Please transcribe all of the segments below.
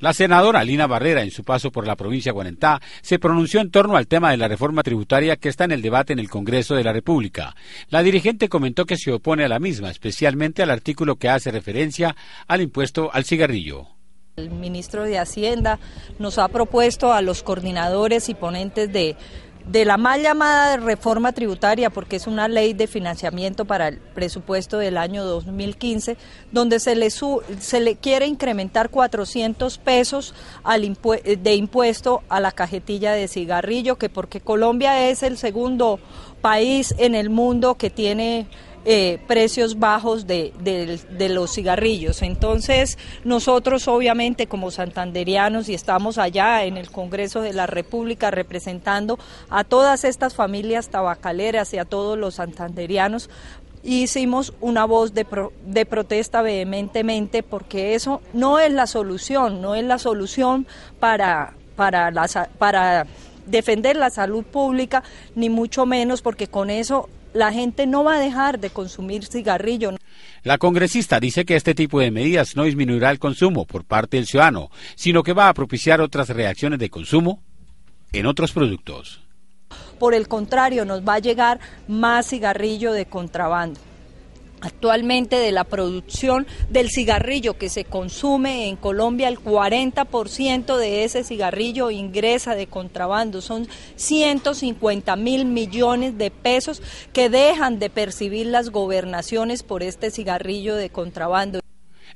La senadora Lina Barrera, en su paso por la provincia de Guarentá, se pronunció en torno al tema de la reforma tributaria que está en el debate en el Congreso de la República. La dirigente comentó que se opone a la misma, especialmente al artículo que hace referencia al impuesto al cigarrillo. El ministro de Hacienda nos ha propuesto a los coordinadores y ponentes de de la mal llamada reforma tributaria, porque es una ley de financiamiento para el presupuesto del año 2015, donde se le, se le quiere incrementar 400 pesos al de impuesto a la cajetilla de cigarrillo, que porque Colombia es el segundo país en el mundo que tiene eh, precios bajos de, los cigarrillos. Entonces, nosotros obviamente como santanderianos y estamos allá en el Congreso de la República representando a todas estas familias tabacaleras y a todos los santanderianos, hicimos una voz de, protesta vehementemente porque eso no es la solución, no es la solución para, para, para defender la salud pública, ni mucho menos porque con eso la gente no va a dejar de consumir cigarrillo. La congresista dice que este tipo de medidas no disminuirá el consumo por parte del ciudadano, sino que va a propiciar otras reacciones de consumo en otros productos. Por el contrario, nos va a llegar más cigarrillo de contrabando actualmente de la producción del cigarrillo que se consume en Colombia, el 40% de ese cigarrillo ingresa de contrabando. Son 150 mil millones de pesos que dejan de percibir las gobernaciones por este cigarrillo de contrabando.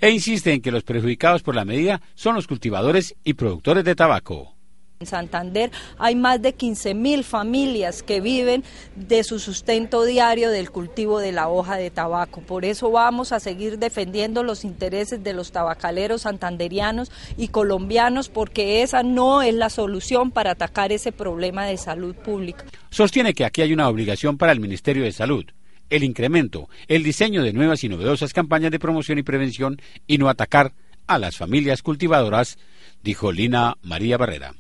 E insisten que los perjudicados por la medida son los cultivadores y productores de tabaco. En Santander hay más de 15.000 familias que viven de su sustento diario del cultivo de la hoja de tabaco. Por eso vamos a seguir defendiendo los intereses de los tabacaleros santanderianos y colombianos porque esa no es la solución para atacar ese problema de salud pública. Sostiene que aquí hay una obligación para el Ministerio de Salud el incremento, el diseño de nuevas y novedosas campañas de promoción y prevención y no atacar a las familias cultivadoras, dijo Lina María Barrera.